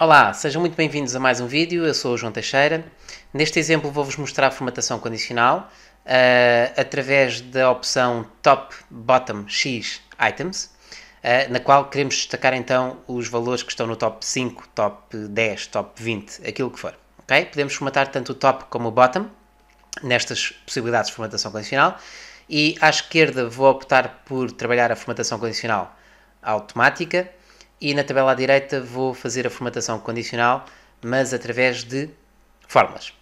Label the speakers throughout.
Speaker 1: Olá, sejam muito bem-vindos a mais um vídeo, eu sou o João Teixeira. Neste exemplo vou-vos mostrar a formatação condicional uh, através da opção Top Bottom X Items, uh, na qual queremos destacar então os valores que estão no top 5, top 10, top 20, aquilo que for. Okay? Podemos formatar tanto o top como o bottom nestas possibilidades de formatação condicional e à esquerda vou optar por trabalhar a formatação condicional automática e na tabela à direita vou fazer a formatação condicional, mas através de fórmulas.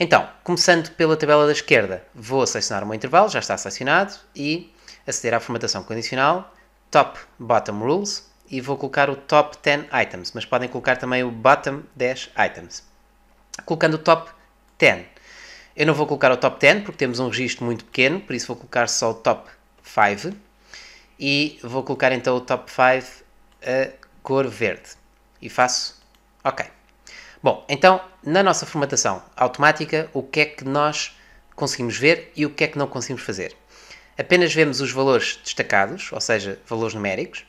Speaker 1: Então, começando pela tabela da esquerda, vou selecionar o meu intervalo, já está selecionado, e aceder à formatação condicional, top bottom rules, e vou colocar o top 10 items, mas podem colocar também o bottom 10 items. Colocando o top 10, eu não vou colocar o top 10 porque temos um registro muito pequeno, por isso vou colocar só o top 5 e vou colocar então o top 5 a cor verde e faço OK. Bom, então na nossa formatação automática, o que é que nós conseguimos ver e o que é que não conseguimos fazer? Apenas vemos os valores destacados, ou seja, valores numéricos,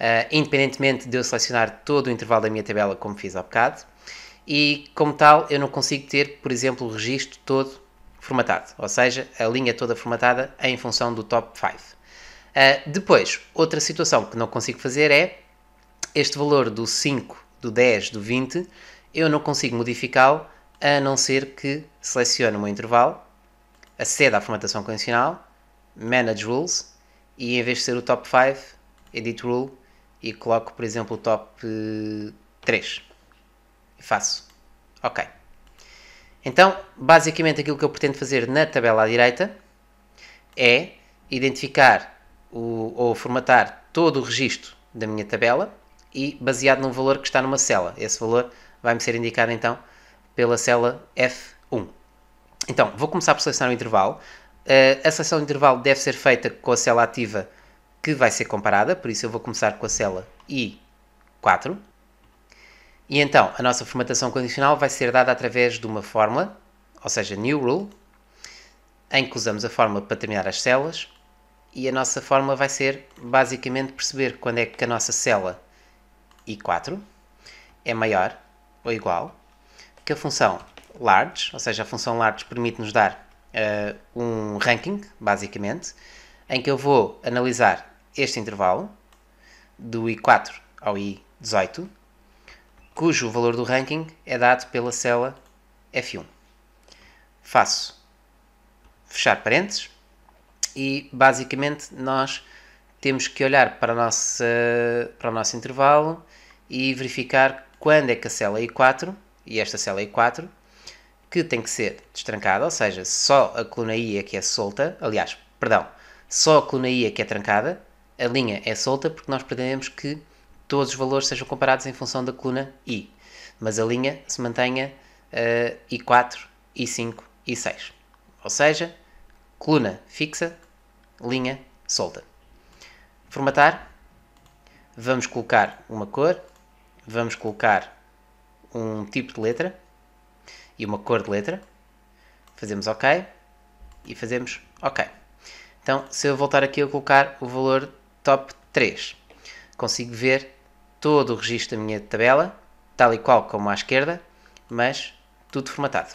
Speaker 1: uh, independentemente de eu selecionar todo o intervalo da minha tabela como fiz há bocado e, como tal, eu não consigo ter, por exemplo, o registro todo formatado, ou seja, a linha toda formatada em função do top 5. Uh, ah, depois, outra situação que não consigo fazer é este valor do 5, do 10, do 20, eu não consigo modificá-lo a não ser que selecione o meu intervalo, aceda à formatação condicional, Manage Rules, e em vez de ser o top 5, Edit Rule, e coloco, por exemplo, o top 3. Eh, Faço. Ok. Então, basicamente aquilo que eu pretendo fazer na tabela à direita é identificar o, ou formatar todo o registro da minha tabela e baseado num valor que está numa cela. Esse valor vai-me ser indicado então pela célula F1. Então, vou começar por selecionar o intervalo. Eh, a seleção de intervalo deve ser feita com a célula ativa que vai ser comparada, por isso eu vou começar com a célula I4. E então, a nossa formatação condicional vai ser dada através de uma fórmula, ou seja, new rule, em que usamos a fórmula para determinar as células, e a nossa fórmula vai ser basicamente perceber quando é que a nossa célula I4 é maior ou igual que a função large, ou seja, a função large permite-nos dar uh, um ranking, basicamente, em que eu vou analisar este intervalo do I4 ao I18 cujo valor do ranking é dado pela célula F1. Faço fechar parênteses e basicamente nós temos que olhar para, nossa, para o nosso intervalo e verificar quando é que a célula I4 e esta célula I4 que tem que ser destrancada, ou seja, só a coluna I é que é solta, aliás, perdão, só a coluna I é que é trancada, a linha é solta porque nós pretendemos que todos os valores sejam comparados em função da coluna I, mas a linha se mantenha uh, I4, I5, I6. Ou seja, coluna fixa, linha solta. Formatar. Vamos colocar uma cor, vamos colocar um tipo de letra e uma cor de letra. Fazemos OK e fazemos OK. Então, se eu voltar aqui a colocar o valor top 3, consigo ver todo o registro da minha tabela, tal e qual como à esquerda, mas tudo formatado.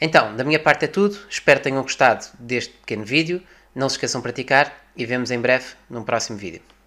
Speaker 1: Então, da minha parte é tudo. Espero que tenham gostado deste pequeno vídeo. Não se esqueçam de praticar e vemos em breve num próximo vídeo.